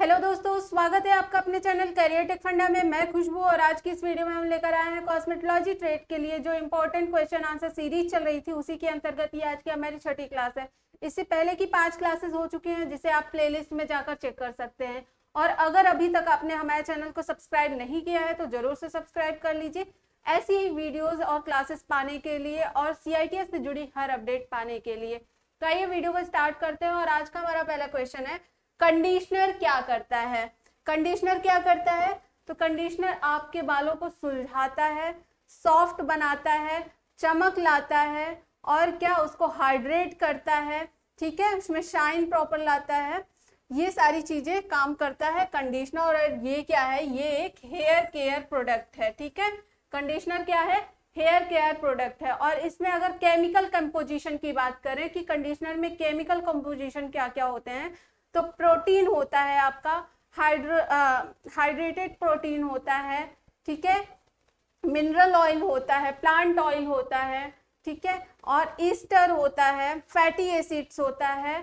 hello दोस्तों स्वागत है आपका अपने चैनल करियर टेक फंडा में मैं खुशबू और आज की इस वीडियो में हम लेकर आए हैं कॉस्मेटोलॉजी ट्रेड के लिए जो इम्पोर्टेंट क्वेश्चन आंसर सीरीज चल रही थी उसी के अंतर्गत ये आज की हमारी छठी क्लास है इससे पहले की पांच क्लासेस हो चुकी हैं जिसे आप प्ले में जाकर चेक कर सकते हैं और अगर अभी तक आपने हमारे चैनल को सब्सक्राइब नहीं किया है तो जरूर से सब्सक्राइब कर लीजिए ऐसी ही वीडियोज और क्लासेस पाने के लिए और सी से जुड़ी हर अपडेट पाने के लिए तो आइए वीडियो को स्टार्ट करते हैं और आज का हमारा पहला क्वेश्चन है कंडीशनर क्या करता है कंडीशनर क्या करता है तो कंडीशनर आपके बालों को सुलझाता है सॉफ्ट बनाता है चमक लाता है और क्या उसको हाइड्रेट करता है ठीक है उसमें शाइन प्रॉपर लाता है ये सारी चीज़ें काम करता है कंडीशनर और ये क्या है ये एक हेयर केयर प्रोडक्ट है ठीक है कंडीशनर क्या है हेयर केयर प्रोडक्ट है और इसमें अगर केमिकल कंपोजिशन की बात करें कि कंडीशनर में केमिकल कंपोजिशन क्या क्या होते हैं तो प्रोटीन होता है आपका हाइड्रो हाइड्रेटेड प्रोटीन होता है ठीक है मिनरल ऑयल होता है प्लांट ऑयल होता है ठीक है और ईस्टर होता है फैटी एसिड्स होता है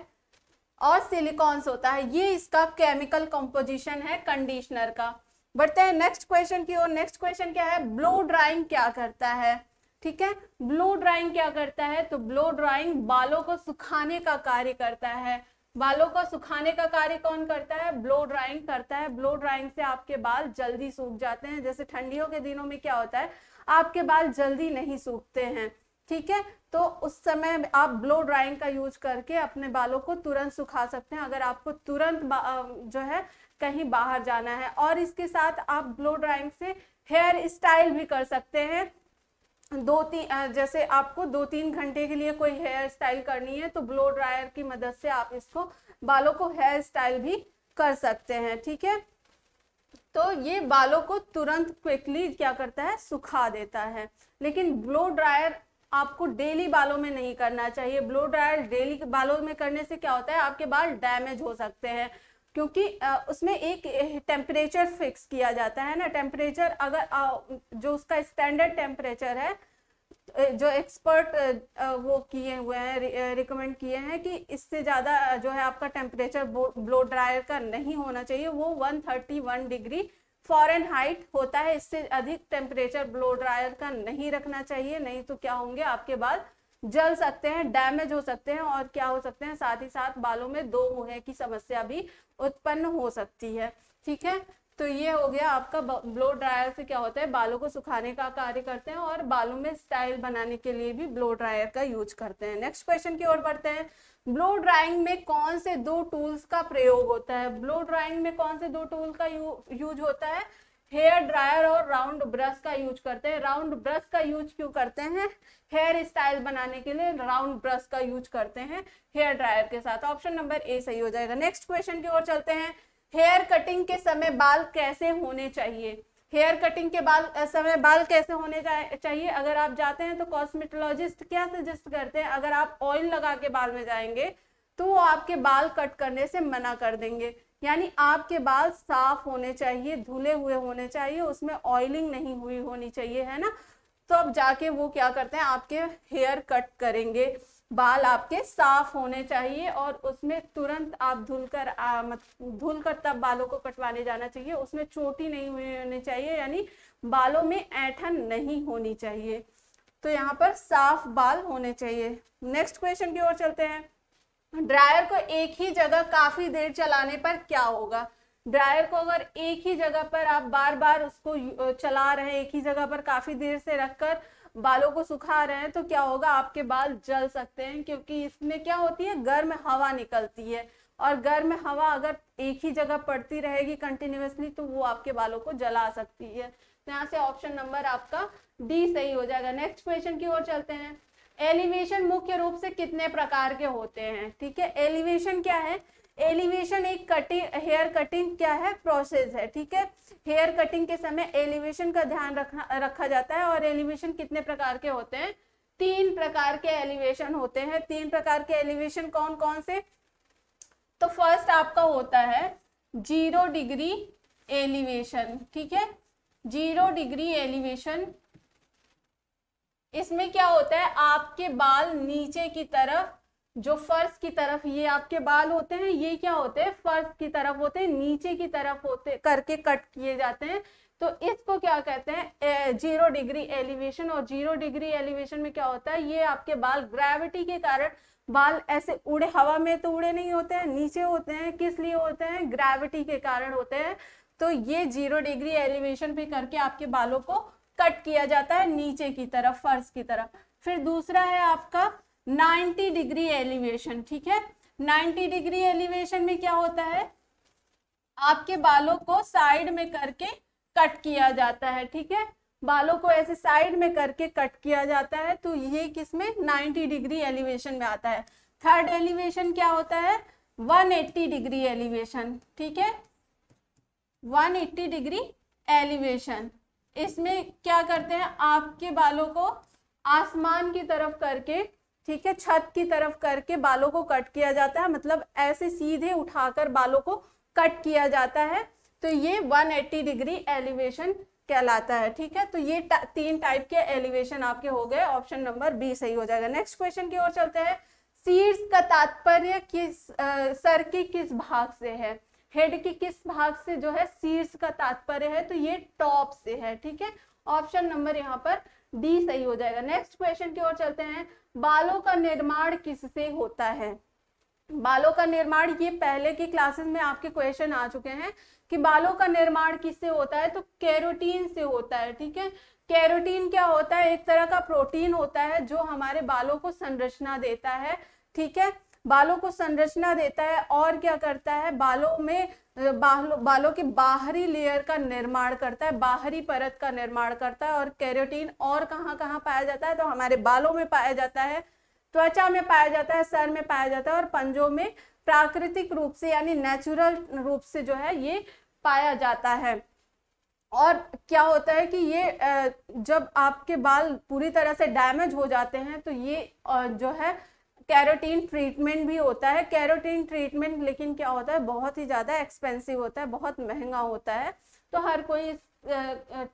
और सिलिकॉन्स होता है ये इसका केमिकल कंपोजिशन है कंडीशनर का बढ़ते हैं नेक्स्ट क्वेश्चन की ओर नेक्स्ट क्वेश्चन क्या है ब्लो ड्राइंग क्या करता है ठीक है ब्लो ड्राइंग क्या करता है तो ब्लो ड्राइंग बालों को सुखाने का कार्य करता है बालों को सुखाने का कार्य कौन करता है ब्लो ड्राइंग करता है ब्लो ड्राइंग से आपके बाल जल्दी सूख जाते हैं जैसे ठंडियों के दिनों में क्या होता है आपके बाल जल्दी नहीं सूखते हैं ठीक है तो उस समय आप ब्लो ड्राइंग का यूज करके अपने बालों को तुरंत सुखा सकते हैं अगर आपको तुरंत जो है कहीं बाहर जाना है और इसके साथ आप ब्लो ड्राइंग से हेयर स्टाइल भी कर सकते हैं दो तीन जैसे आपको दो तीन घंटे के लिए कोई हेयर स्टाइल करनी है तो ब्लो ड्रायर की मदद से आप इसको बालों को हेयर स्टाइल भी कर सकते हैं ठीक है तो ये बालों को तुरंत क्विकली क्या करता है सुखा देता है लेकिन ब्लो ड्रायर आपको डेली बालों में नहीं करना चाहिए ब्लो ड्रायर डेली बालों में करने से क्या होता है आपके बाल डैमेज हो सकते हैं क्योंकि उसमें एक टेम्परेचर फिक्स किया जाता है ना टेम्परेचर अगर जो उसका स्टैंडर्ड टेम्परेचर है जो एक्सपर्ट वो किए हुए हैं रिकमेंड किए हैं कि इससे ज़्यादा जो है आपका टेम्परेचर ब्लो ड्रायर का नहीं होना चाहिए वो 131 डिग्री फॉरन हाइट होता है इससे अधिक टेम्परेचर ब्लो ड्रायर का नहीं रखना चाहिए नहीं तो क्या होंगे आपके बाद जल सकते हैं डैमेज हो सकते हैं और क्या हो सकते हैं साथ ही साथ बालों में दो मुहे की समस्या भी उत्पन्न हो सकती है ठीक है तो ये हो गया आपका ब्लो ड्रायर से क्या होता है बालों को सुखाने का कार्य करते हैं और बालों में स्टाइल बनाने के लिए भी ब्लो ड्रायर का यूज करते हैं नेक्स्ट क्वेश्चन की ओर बढ़ते हैं ब्लो ड्राइंग में कौन से दो टूल्स का प्रयोग होता है ब्लो ड्राइंग में कौन से दो टूल का यू, यूज होता है हेयर ड्रायर और राउंड ब्रश का यूज करते हैं राउंड ब्रश का यूज क्यों करते हैं हेयर स्टाइल बनाने के लिए राउंड ब्रश का यूज करते हैं हेयर ड्रायर के साथ ऑप्शन नंबर ए सही हो जाएगा नेक्स्ट क्वेश्चन की ओर चलते हैं हेयर कटिंग के समय बाल कैसे होने चाहिए हेयर कटिंग के बाल समय बाल कैसे होने चाहिए अगर आप जाते हैं तो कॉस्मेटोलॉजिस्ट क्या सजेस्ट करते हैं अगर आप ऑयल लगा के बाल में जाएंगे तो वो आपके बाल कट करने से मना कर देंगे यानी आपके बाल साफ होने चाहिए धुले हुए होने चाहिए उसमें ऑयलिंग नहीं हुई होनी चाहिए है ना तो अब जाके वो क्या करते हैं आपके हेयर कट करेंगे बाल आपके साफ होने चाहिए और उसमें तुरंत आप धुल कर धुल कर तब बालों को कटवाने जाना चाहिए उसमें चोटी नहीं हुई होनी चाहिए यानी बालों में ऐठन नहीं होनी चाहिए तो यहाँ पर साफ बाल होने चाहिए नेक्स्ट क्वेश्चन की ओर चलते हैं ड्रायर को एक ही जगह काफ़ी देर चलाने पर क्या होगा ड्रायर को अगर एक ही जगह पर आप बार बार उसको चला रहे हैं एक ही जगह पर काफ़ी देर से रखकर बालों को सुखा रहे हैं तो क्या होगा आपके बाल जल सकते हैं क्योंकि इसमें क्या होती है गर्म हवा निकलती है और गर्म हवा अगर एक ही जगह पड़ती रहेगी कंटिन्यूसली तो वो आपके बालों को जला सकती है तो यहाँ से ऑप्शन नंबर आपका डी सही हो जाएगा नेक्स्ट क्वेश्चन की ओर चलते हैं एलिवेशन मुख्य रूप से कितने प्रकार के होते हैं ठीक है एलिवेशन क्या है एलिवेशन एक कटिंग हेयर कटिंग क्या है प्रोसेस है ठीक है हेयर कटिंग के समय एलिवेशन का ध्यान रखा रखा जाता है और एलिवेशन कितने प्रकार के होते हैं तीन प्रकार के एलिवेशन होते हैं तीन प्रकार के एलिवेशन कौन कौन से तो फर्स्ट आपका होता है जीरो डिग्री एलिवेशन ठीक है जीरो डिग्री एलिवेशन इसमें क्या होता है आपके बाल नीचे की तरफ जो फर्श की तरफ ये आपके बाल होते हैं ये क्या होते हैं फर्श की तरफ होते हैं नीचे की तरफ होते करके कट किए जाते हैं तो इसको क्या कहते हैं जीरो डिग्री एलिवेशन और जीरो डिग्री एलिवेशन में क्या होता है ये आपके बाल ग्रेविटी के कारण बाल ऐसे उड़े हवा में तो उड़े नहीं होते हैं नीचे होते हैं किस लिए होते हैं ग्रेविटी के कारण होते हैं तो ये जीरो डिग्री एलिवेशन पे करके आपके बालों को कट किया जाता है नीचे की तरफ फर्श की तरफ फिर दूसरा है आपका 90 डिग्री एलिवेशन ठीक है 90 डिग्री एलिवेशन में क्या होता है आपके बालों को साइड में करके कट किया जाता है ठीक है बालों को ऐसे साइड में करके कट किया जाता है तो ये किसमें नाइन्टी डिग्री एलिवेशन में आता है थर्ड एलिवेशन क्या होता है 180 डिग्री एलिवेशन ठीक है 180 डिग्री एलिवेशन इसमें क्या करते हैं आपके बालों को आसमान की तरफ करके ठीक है छत की तरफ करके बालों को कट किया जाता है मतलब ऐसे सीधे उठाकर बालों को कट किया जाता है तो ये 180 डिग्री एलिवेशन कहलाता है ठीक है तो ये ता, तीन टाइप के एलिवेशन आपके हो गए ऑप्शन नंबर बी सही हो जाएगा नेक्स्ट क्वेश्चन की ओर चलते हैं सीड्स का तात्पर्य किस आ, सर के किस भाग से है हेड की किस भाग से जो है शीर्ष का तात्पर्य है तो ये टॉप से है ठीक है ऑप्शन नंबर यहाँ पर डी सही हो जाएगा नेक्स्ट क्वेश्चन की ओर चलते हैं बालों का निर्माण किससे होता है बालों का निर्माण ये पहले की क्लासेस में आपके क्वेश्चन आ चुके हैं कि बालों का निर्माण किससे होता है तो कैरोटीन से होता है ठीक है कैरोटीन क्या होता है एक तरह का प्रोटीन होता है जो हमारे बालों को संरचना देता है ठीक है बालों को संरचना देता है और क्या करता है बालों में बालों बालों के बाहरी लेयर का निर्माण करता है बाहरी परत का निर्माण करता है और कैरोटीन और कहाँ कहाँ पाया जाता है तो हमारे बालों में पाया जाता है त्वचा में पाया जाता है सर में पाया जाता है और पंजों में प्राकृतिक रूप से यानी नेचुरल रूप से जो है ये पाया जाता है और क्या होता है कि ये जब आपके बाल पूरी तरह से डैमेज हो जाते हैं तो ये जो है कैरोटीन ट्रीटमेंट भी होता है कैरोटीन ट्रीटमेंट लेकिन क्या होता है बहुत ही ज़्यादा एक्सपेंसिव होता है बहुत महंगा होता है तो हर कोई इस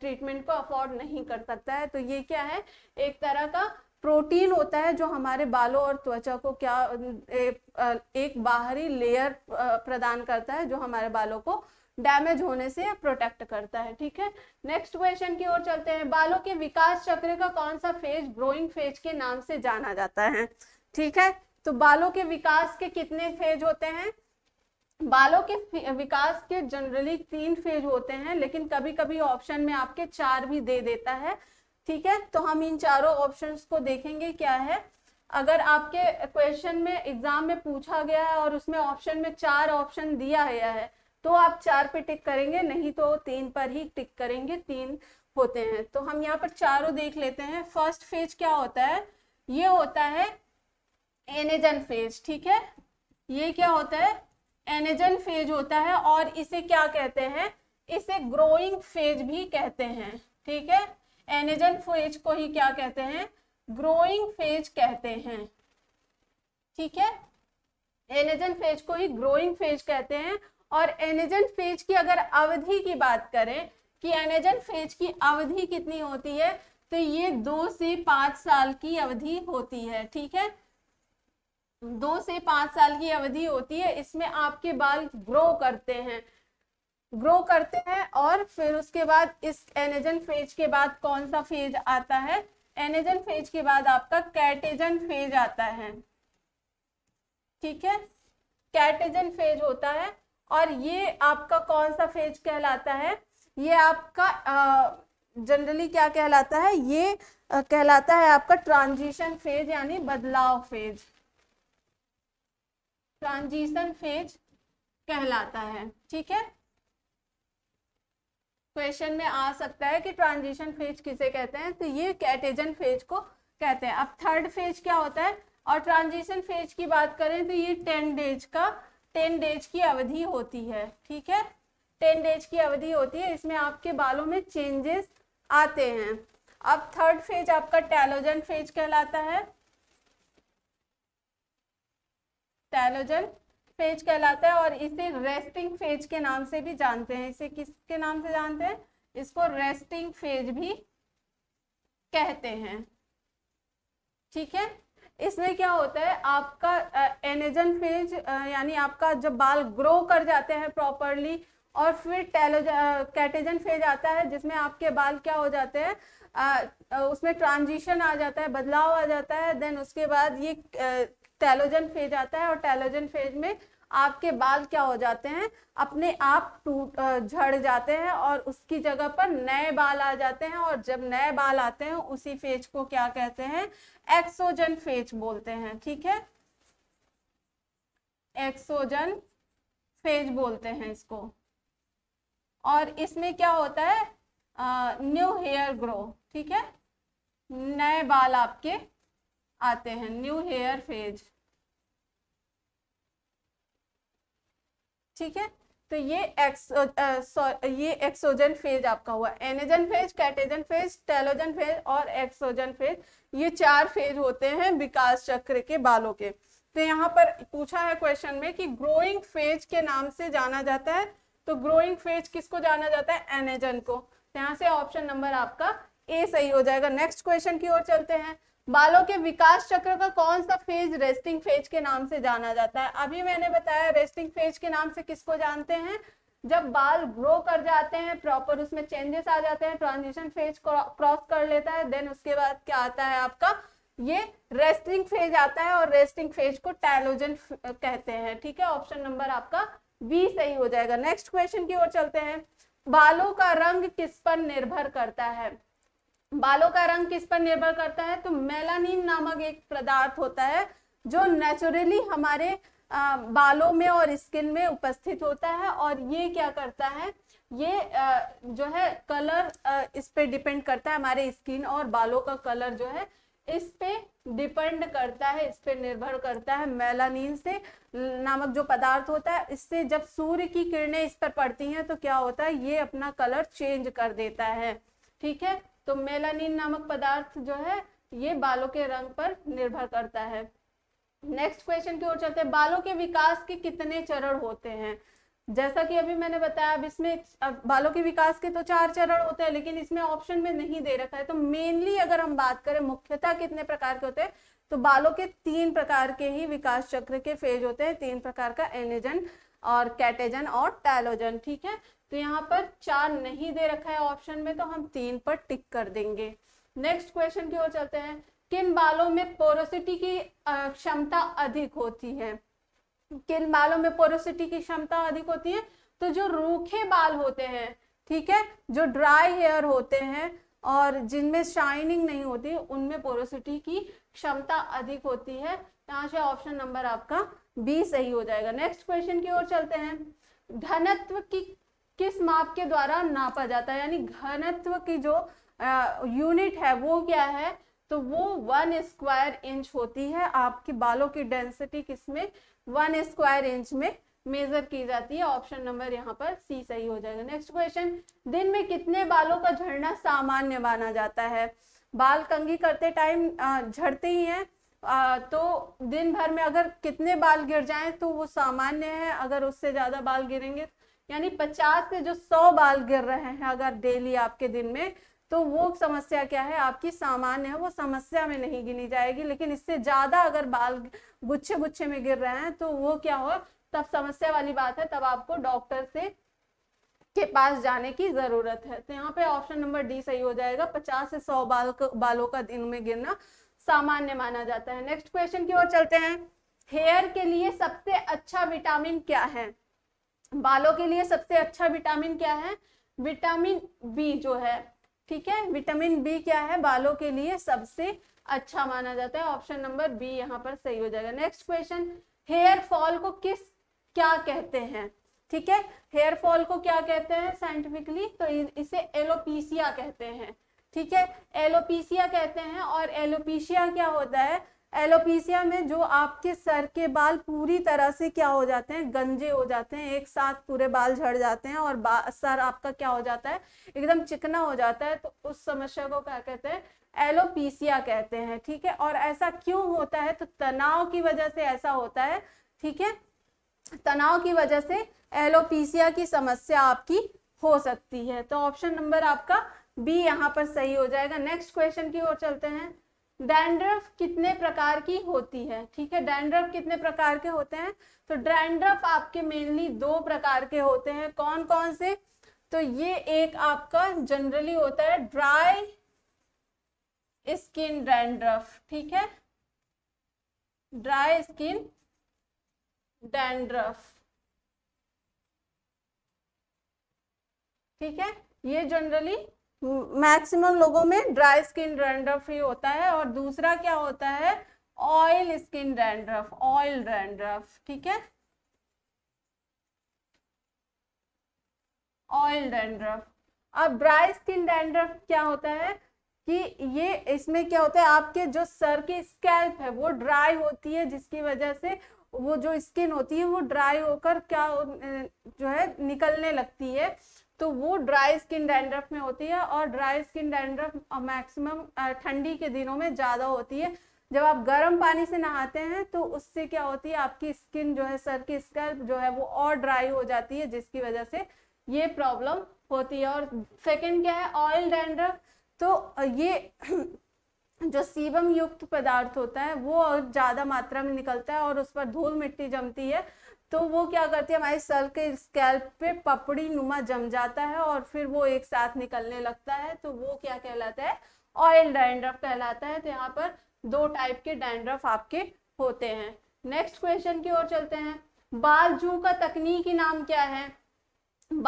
ट्रीटमेंट को अफोर्ड नहीं कर सकता है तो ये क्या है एक तरह का प्रोटीन होता है जो हमारे बालों और त्वचा को क्या एक बाहरी लेयर प्रदान करता है जो हमारे बालों को डैमेज होने से प्रोटेक्ट करता है ठीक है नेक्स्ट क्वेश्चन की ओर चलते हैं बालों के विकास चक्र का कौन सा फेज ग्रोइंग फेज के नाम से जाना जाता है ठीक है तो बालों के विकास के कितने फेज होते हैं बालों के विकास के जनरली तीन फेज होते हैं लेकिन कभी कभी ऑप्शन में आपके चार भी दे देता है ठीक है तो हम इन चारों ऑप्शंस को देखेंगे क्या है अगर आपके क्वेश्चन में एग्जाम में पूछा गया है और उसमें ऑप्शन में चार ऑप्शन दिया गया है तो आप चार पे टिक करेंगे नहीं तो तीन पर ही टिक करेंगे तीन होते हैं तो हम यहाँ पर चारों देख लेते हैं फर्स्ट फेज क्या होता है ये होता है एनेजन फेज ठीक है ये क्या होता है एनेजन फेज होता है और इसे क्या कहते हैं इसे ग्रोइंग फेज भी कहते हैं ठीक है एनेजन फेज को ही क्या कहते हैं ग्रोइंग फेज कहते हैं ठीक है एनेजन फेज को ही ग्रोइंग फेज कहते हैं और एनेजन फेज की अगर अवधि की बात करें कि एनेजन फेज की अवधि कितनी होती है तो ये दो से पांच साल की अवधि होती है ठीक है दो से पाँच साल की अवधि होती है इसमें आपके बाल ग्रो करते हैं ग्रो करते हैं और फिर उसके बाद इस एनेजन फेज के बाद कौन सा फेज आता है एनेजन फेज के बाद आपका कैटेजन फेज आता है ठीक है कैटेजन फेज होता है और ये आपका कौन सा फेज कहलाता है ये आपका जनरली क्या कहलाता है ये कहलाता है आपका ट्रांजिशन फेज यानी बदलाव फेज ट्रांजिशन फेज कहलाता है ठीक है क्वेश्चन में आ सकता है कि ट्रांजिशन फेज किसे कहते हैं तो ये कैटेजन फेज को कहते हैं अब थर्ड फेज क्या होता है और ट्रांजिशन फेज की बात करें तो ये टेन डेज का टेन डेज की अवधि होती है ठीक है टेन डेज की अवधि होती है इसमें आपके बालों में चेंजेस आते हैं अब थर्ड फेज आपका टेलोजन फेज कहलाता है टैलोजन फेज कहलाता है और इसे रेस्टिंग फेज के नाम से भी जानते हैं इसे किसके नाम से जानते हैं इसको रेस्टिंग फेज भी कहते हैं ठीक है इसमें क्या होता है आपका एनेजन फेज यानी आपका जब बाल ग्रो कर जाते हैं प्रॉपरली और फिर टेलोज कैटेजन फेज आता है जिसमें आपके बाल क्या हो जाते हैं उसमें ट्रांजिशन आ जाता है बदलाव आ जाता है देन उसके बाद ये टेलोजन फेज आता है और टेलोजन फेज में आपके बाल क्या हो जाते हैं अपने आप टूट झड़ जाते हैं और उसकी जगह पर नए बाल आ जाते हैं और जब नए बाल आते हैं उसी फेज को क्या कहते हैं एक्सोजन फेज बोलते हैं ठीक है एक्सोजन फेज बोलते हैं इसको और इसमें क्या होता है न्यू हेयर ग्रो ठीक है नए बाल आपके आते हैं न्यू हेयर फेज ठीक है तो ये एक्स ये एक्सोजन फेज आपका हुआ anagen phase catagen phase telogen phase और एक्सोजन फेज ये चार फेज होते हैं विकास चक्र के बालों के तो यहाँ पर पूछा है क्वेश्चन में कि ग्रोइंग फेज के नाम से जाना जाता है तो ग्रोइंग फेज किसको जाना जाता है एनेजन को तो यहाँ से ऑप्शन नंबर आपका ए सही हो जाएगा नेक्स्ट क्वेश्चन की ओर चलते हैं बालों के विकास चक्र का कौन सा फेज रेस्टिंग फेज के नाम से जाना जाता है अभी मैंने बताया रेस्टिंग फेज के नाम से किसको जानते हैं जब बाल ग्रो कर जाते हैं प्रॉपर उसमें चेंजेस आ जाते हैं ट्रांजिशन फेज क्रॉस कर लेता है देन उसके बाद क्या आता है आपका ये रेस्टिंग फेज आता है और रेस्टिंग फेज को टैलोजन कहते हैं ठीक है ऑप्शन नंबर आपका बी सही हो जाएगा नेक्स्ट क्वेश्चन की ओर चलते हैं बालों का रंग किस पर निर्भर करता है बालों का रंग किस पर निर्भर करता है तो मेलानिन नामक एक पदार्थ होता है जो नेचुरली हमारे बालों में और स्किन में उपस्थित होता है और ये क्या करता है ये जो है कलर इस पे डिपेंड करता है हमारे स्किन और बालों का कलर जो है इस पे डिपेंड करता है इस पे निर्भर करता है मेलानिन से नामक जो पदार्थ होता है इससे जब सूर्य की किरणें इस पर पड़ती हैं तो क्या होता है ये अपना कलर चेंज कर देता है ठीक है तो मेलानिन नामक पदार्थ जो है ये बालों के रंग पर निर्भर करता है नेक्स्ट क्वेश्चन की ओर चलते हैं बालों के विकास के कितने चरण होते हैं जैसा कि अभी मैंने बताया अब इसमें बालों के विकास के तो चार चरण होते हैं लेकिन इसमें ऑप्शन में नहीं दे रखा है तो मेनली अगर हम बात करें मुख्यतः कितने प्रकार के होते हैं तो बालों के तीन प्रकार के ही विकास चक्र के फेज होते हैं तीन प्रकार का एनेजन और कैटेजन और टैलोजन ठीक है तो यहाँ पर चार नहीं दे रखा है ऑप्शन में तो हम तीन पर टिक कर देंगे नेक्स्ट क्वेश्चन की ओर चलते हैं किन बालों में पोरोसिटी की क्षमता अधिक होती है किन बालों में पोरोसिटी की क्षमता अधिक होती है तो जो रूखे बाल होते हैं ठीक है जो ड्राई हेयर होते हैं और जिनमें शाइनिंग नहीं होती उनमें पोरोसिटी की क्षमता अधिक होती है यहाँ से ऑप्शन नंबर आपका बी सही हो जाएगा नेक्स्ट क्वेश्चन की ओर चलते हैं घनत्व की किस माप के द्वारा नापा जाता है यानी घनत्व की जो यूनिट है वो क्या है तो वो वन स्क्वायर इंच होती है आपकी बालों की डेंसिटी किसमें वन स्क्वायर इंच में मेजर की जाती है ऑप्शन नंबर यहाँ पर सी सही हो जाएगा नेक्स्ट क्वेश्चन दिन में कितने बालों का झड़ना सामान्य माना जाता है बाल कंगी करते टाइम झड़ते ही हैं तो दिन भर में अगर कितने बाल गिर जाएं तो वो सामान्य है अगर उससे ज़्यादा बाल गिरेंगे यानी 50 से जो 100 बाल गिर रहे हैं अगर डेली आपके दिन में तो वो समस्या क्या है आपकी सामान्य है वो समस्या में नहीं गिनी जाएगी लेकिन इससे ज़्यादा अगर बाल गुच्छे गुच्छे में गिर रहे हैं तो वो क्या हो तब समस्या वाली बात है तब आपको डॉक्टर से के पास जाने की ज़रूरत है तो यहाँ पे ऑप्शन नंबर डी सही हो जाएगा पचास से सौ बाल बालों का दिन में गिरना सामान्य माना जाता है नेक्स्ट क्वेश्चन की ओर चलते हैं हेयर के लिए सबसे अच्छा विटामिन क्या है बालों के लिए सबसे अच्छा विटामिन क्या है विटामिन बी जो है ठीक है विटामिन बी क्या है बालों के लिए सबसे अच्छा माना जाता है ऑप्शन नंबर बी यहाँ पर सही हो जाएगा नेक्स्ट क्वेश्चन हेयर फॉल को किस क्या कहते हैं ठीक है हेयर फॉल को क्या कहते हैं साइंटिफिकली तो इसे एलोपीसिया कहते हैं ठीक है एलोपीसिया कहते हैं और एलोपीसिया क्या होता है एलोपीसिया में जो आपके सर के बाल पूरी तरह से क्या हो जाते हैं गंजे हो जाते हैं एक साथ पूरे बाल झड़ जाते हैं और सर आपका क्या हो जाता है एकदम चिकना हो जाता है तो उस समस्या को क्या कहते हैं एलोपीसिया कहते हैं ठीक है और ऐसा क्यों होता है तो तनाव की वजह से ऐसा होता है ठीक है तनाव की वजह से एलोपीसिया की समस्या आपकी हो सकती है तो ऑप्शन नंबर आपका बी यहाँ पर सही हो जाएगा नेक्स्ट क्वेश्चन की ओर चलते हैं डेंड्रफ कितने प्रकार की होती है ठीक है डेंड्रफ कितने प्रकार के होते हैं तो डेंड्रफ आपके मेनली दो प्रकार के होते हैं कौन कौन से तो ये एक आपका जनरली होता है ड्राई स्किन डेंड्रफ ठीक है ड्राई स्किन डैंड्रफ ठीक है ये जनरली मैक्सिमम लोगों में ड्राई स्किन रैंड्रफ ही होता है और दूसरा क्या होता है oil skin dandruff oil dandruff ठीक है ऑयल रैंड्रफ अब ड्राई स्किन रैंड्रफ क्या होता है कि ये इसमें क्या होता है आपके जो सर की स्कैल्प है वो ड्राई होती है जिसकी वजह से वो जो स्किन होती है वो ड्राई होकर क्या जो है निकलने लगती है तो वो ड्राई स्किन डैंड्रफ में होती है और ड्राई स्किन डैंड्रफ मैक्सिमम ठंडी के दिनों में ज़्यादा होती है जब आप गर्म पानी से नहाते हैं तो उससे क्या होती है आपकी स्किन जो है सर की स्कल्प जो है वो और ड्राई हो जाती है जिसकी वजह से ये प्रॉब्लम होती है और सेकेंड क्या है ऑयल डैंड्रफ तो ये जो सीबम युक्त पदार्थ होता है वो ज़्यादा मात्रा में निकलता है और उस पर धूल मिट्टी जमती है तो वो क्या करती है हमारे सर के स्कैल्प पे पपड़ी नुमा जम जाता है और फिर वो एक साथ निकलने लगता है तो वो क्या कहलाता है ऑयल डैंड्रफ कहलाता है तो यहाँ पर दो टाइप के डैंड्रफ आपके होते हैं नेक्स्ट क्वेश्चन की ओर चलते हैं बाल जू का तकनीकी नाम क्या है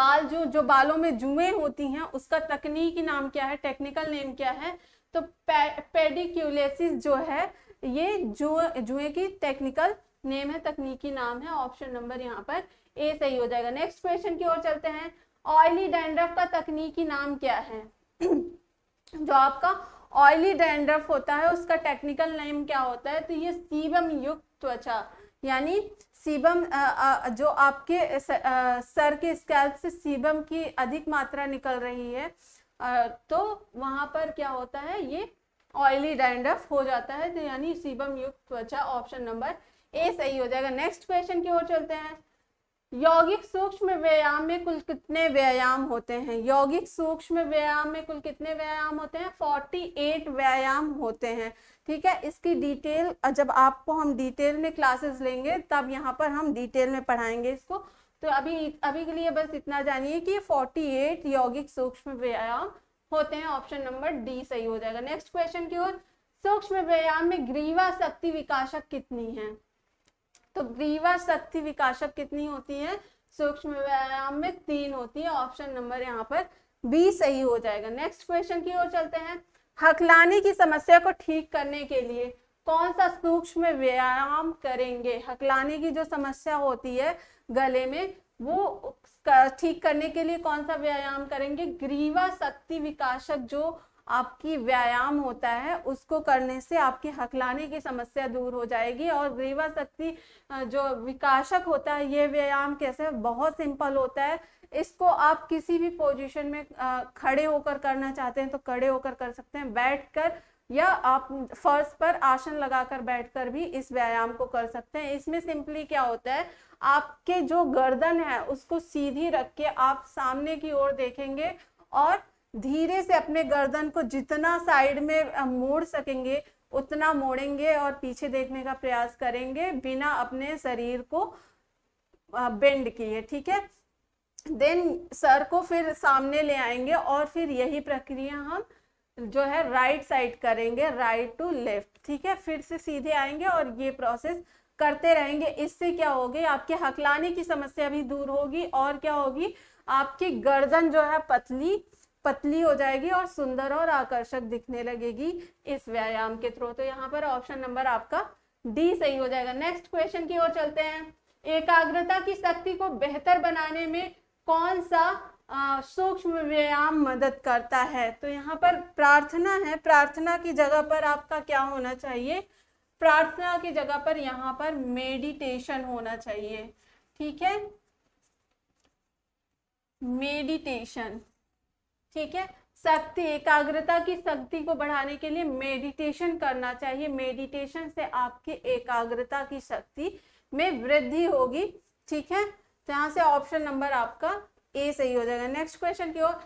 बाल जू जो बालों में जुएं होती हैं उसका तकनीकी नाम क्या है टेक्निकल नेम क्या है तो पे, पेडिक्यूलेसिस जो है ये जुए जुए की टेक्निकल नेम है तकनीकी नाम है ऑप्शन नंबर यहाँ पर ए सही हो जाएगा नेक्स्ट क्वेश्चन की ओर चलते हैं ऑयली डेंड्रफ का तकनीकी नाम क्या है जो आपका ऑयली डेंड्रफ होता है उसका टेक्निकल नेम क्या होता है तो ये सीबम युक्त त्वचा यानी सीबम जो आपके सर के स्कैल्प से सीबम की अधिक मात्रा निकल रही है तो वहां पर क्या होता है ये ऑयली डेंड्रफ हो जाता है तो यानी सीबम युक्त त्वचा ऑप्शन नंबर ए सही हो जाएगा नेक्स्ट क्वेश्चन की ओर चलते हैं यौगिक सूक्ष्म व्यायाम में कुल कितने व्यायाम होते हैं यौगिक सूक्ष्म व्यायाम में कुल कितने व्यायाम होते हैं 48 व्यायाम होते हैं ठीक है इसकी डिटेल जब आपको हम डिटेल में क्लासेस लेंगे तब यहाँ पर हम डिटेल में पढ़ाएंगे इसको तो अभी अभी के लिए बस इतना जानिए कि 48 यौगिक सूक्ष्म व्यायाम होते हैं ऑप्शन नंबर डी सही हो जाएगा नेक्स्ट क्वेश्चन की ओर सूक्ष्म व्यायाम में ग्रीवा शक्ति विकासक कितनी है तो ग्रीवा शक्ति विकासक कितनी होती है सूक्ष्म व्यायाम में तीन होती है ऑप्शन नंबर यहाँ पर बी सही हो जाएगा नेक्स्ट क्वेश्चन की ओर चलते हैं हकलाने की समस्या को ठीक करने के लिए कौन सा सूक्ष्म व्यायाम करेंगे हकलाने की जो समस्या होती है गले में वो ठीक करने के लिए कौन सा व्यायाम करेंगे ग्रीवा शक्ति विकासक जो आपकी व्यायाम होता है उसको करने से आपकी हकलाने की समस्या दूर हो जाएगी और ग्रीवा शक्ति जो विकासक होता है ये व्यायाम कैसे बहुत सिंपल होता है इसको आप किसी भी पोजीशन में खड़े होकर करना चाहते हैं तो खड़े होकर कर सकते हैं बैठकर या आप फर्श पर आसन लगाकर बैठकर भी इस व्यायाम को कर सकते हैं इसमें सिंपली क्या होता है आपके जो गर्दन है उसको सीधी रख के आप सामने की ओर देखेंगे और धीरे से अपने गर्दन को जितना साइड में मोड़ सकेंगे उतना मोड़ेंगे और पीछे देखने का प्रयास करेंगे बिना अपने शरीर को बेंड किए ठीक है देन सर को फिर सामने ले आएंगे और फिर यही प्रक्रिया हम जो है राइट साइड करेंगे राइट टू लेफ्ट ठीक है फिर से सीधे आएंगे और ये प्रोसेस करते रहेंगे इससे क्या होगी आपके हकलाने की समस्या भी दूर होगी और क्या होगी आपकी गर्दन जो है पतली पतली हो जाएगी और सुंदर और आकर्षक दिखने लगेगी इस व्यायाम के थ्रू तो यहाँ पर ऑप्शन नंबर आपका डी सही हो जाएगा नेक्स्ट क्वेश्चन की ओर चलते हैं एकाग्रता की शक्ति को बेहतर बनाने में कौन सा सूक्ष्म व्यायाम मदद करता है तो यहाँ पर प्रार्थना है प्रार्थना की जगह पर आपका क्या होना चाहिए प्रार्थना की जगह पर यहाँ पर मेडिटेशन होना चाहिए ठीक है मेडिटेशन ठीक है शक्ति एकाग्रता की शक्ति को बढ़ाने के लिए मेडिटेशन करना चाहिए मेडिटेशन से आपकी एकाग्रता की शक्ति में वृद्धि होगी ठीक है तो यहाँ से ऑप्शन नंबर आपका ए सही हो जाएगा नेक्स्ट क्वेश्चन की ओर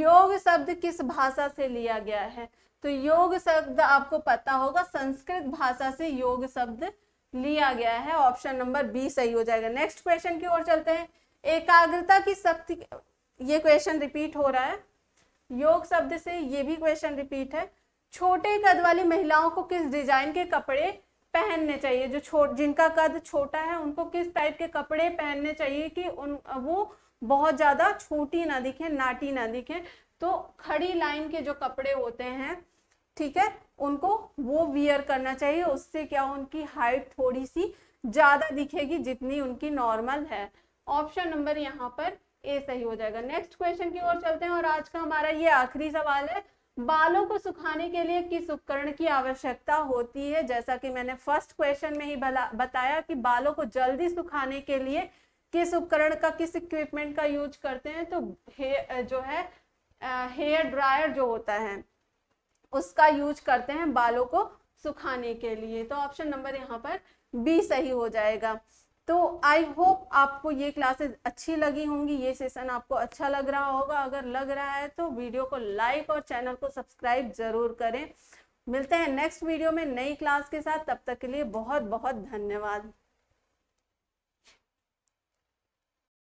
योग शब्द किस भाषा से लिया गया है तो योग शब्द आपको पता होगा संस्कृत भाषा से योग शब्द लिया गया है ऑप्शन नंबर बी सही हो जाएगा नेक्स्ट क्वेश्चन की ओर चलते हैं एकाग्रता की शक्ति ये क्वेश्चन रिपीट हो रहा है योग शब्द से ये भी क्वेश्चन रिपीट है छोटे कद वाली महिलाओं को किस डिजाइन के कपड़े पहनने चाहिए जो छोट जिनका कद छोटा है उनको किस टाइप के कपड़े पहनने चाहिए कि उन वो बहुत ज़्यादा छोटी ना दिखे नाटी ना दिखे तो खड़ी लाइन के जो कपड़े होते हैं ठीक है उनको वो वियर करना चाहिए उससे क्या उनकी हाइट थोड़ी सी ज़्यादा दिखेगी जितनी उनकी नॉर्मल है ऑप्शन नंबर यहाँ पर ए सही हो जाएगा नेक्स्ट क्वेश्चन की ओर चलते हैं और आज का हमारा ये आखिरी सवाल है बालों को सुखाने के लिए किस उपकरण की आवश्यकता होती है जैसा कि मैंने फर्स्ट क्वेश्चन में ही बताया कि बालों को जल्दी सुखाने के लिए किस उपकरण का किस इक्विपमेंट का यूज करते हैं तो जो है हेयर ड्रायर जो होता है उसका यूज करते हैं बालों को सुखाने के लिए तो ऑप्शन नंबर यहाँ पर बी सही हो जाएगा तो आई होप आपको ये क्लासेस अच्छी लगी होंगी ये सेशन आपको अच्छा लग रहा होगा अगर लग रहा है तो वीडियो को लाइक और चैनल को सब्सक्राइब ज़रूर करें मिलते हैं नेक्स्ट वीडियो में नई क्लास के साथ तब तक के लिए बहुत बहुत धन्यवाद